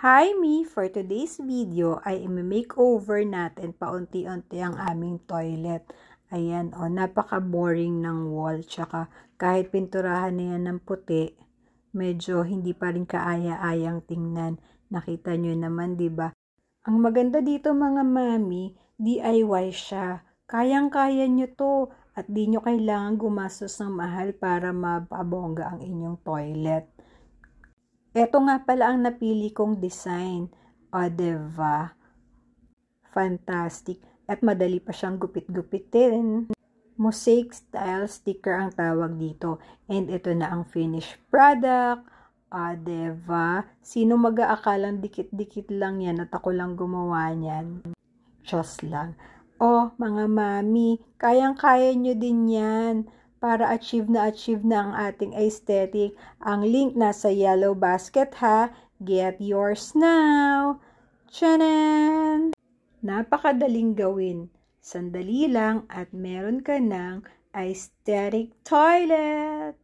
Hi me! For today's video ay i-makeover natin paunti-unti ang aming toilet. Ayan o, oh, napaka-boring ng wall. Tsaka kahit pinturahan na yan ng puti, medyo hindi pa rin kaaya-ayang tingnan. Nakita nyo naman, ba diba? Ang maganda dito mga mami, DIY siya. Kayang-kaya nyo to at di nyo kailangan gumastos ng mahal para mapabongga ang inyong toilet. Ito nga pala ang napili kong design. O, oh, ah, diba? Fantastic. At madali pa siyang gupit-gupitin. Mosaic style sticker ang tawag dito. And ito na ang finished product. O, oh, ah, diba? Sino mag-aakalang dikit-dikit lang yan at ako lang gumawa niyan? Just lang. O, oh, mga mami, kayang-kaya nyo din yan para achieve na achieve na ang ating aesthetic. Ang link na sa yellow basket ha. Get yours now! Tchanan! Napakadaling gawin. Sandali lang at meron ka ng aesthetic toilet!